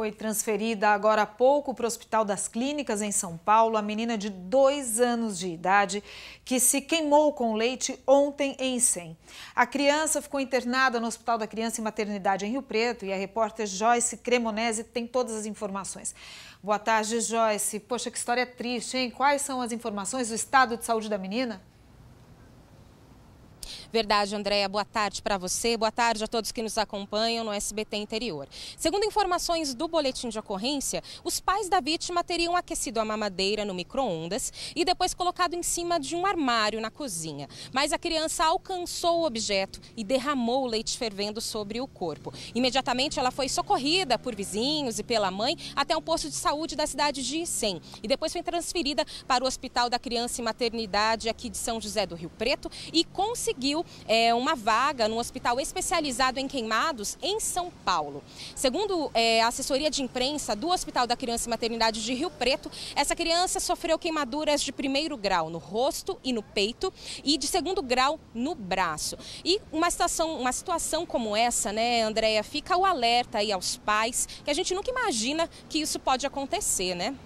Foi transferida agora há pouco para o Hospital das Clínicas, em São Paulo, a menina de dois anos de idade que se queimou com leite ontem em 100. A criança ficou internada no Hospital da Criança e Maternidade em Rio Preto e a repórter Joyce Cremonese tem todas as informações. Boa tarde, Joyce. Poxa, que história triste, hein? Quais são as informações do estado de saúde da menina? Verdade, Andréia. boa tarde para você, boa tarde a todos que nos acompanham no SBT Interior. Segundo informações do boletim de ocorrência, os pais da vítima teriam aquecido a mamadeira no micro-ondas e depois colocado em cima de um armário na cozinha. Mas a criança alcançou o objeto e derramou o leite fervendo sobre o corpo. Imediatamente ela foi socorrida por vizinhos e pela mãe até um posto de saúde da cidade de Icém e depois foi transferida para o Hospital da Criança e Maternidade aqui de São José do Rio Preto e conseguiu é, uma vaga no hospital especializado em queimados em São Paulo. Segundo é, a assessoria de imprensa do Hospital da Criança e Maternidade de Rio Preto, essa criança sofreu queimaduras de primeiro grau no rosto e no peito e de segundo grau no braço. E uma situação, uma situação como essa, né, Andréia, fica o alerta aí aos pais que a gente nunca imagina que isso pode acontecer, né?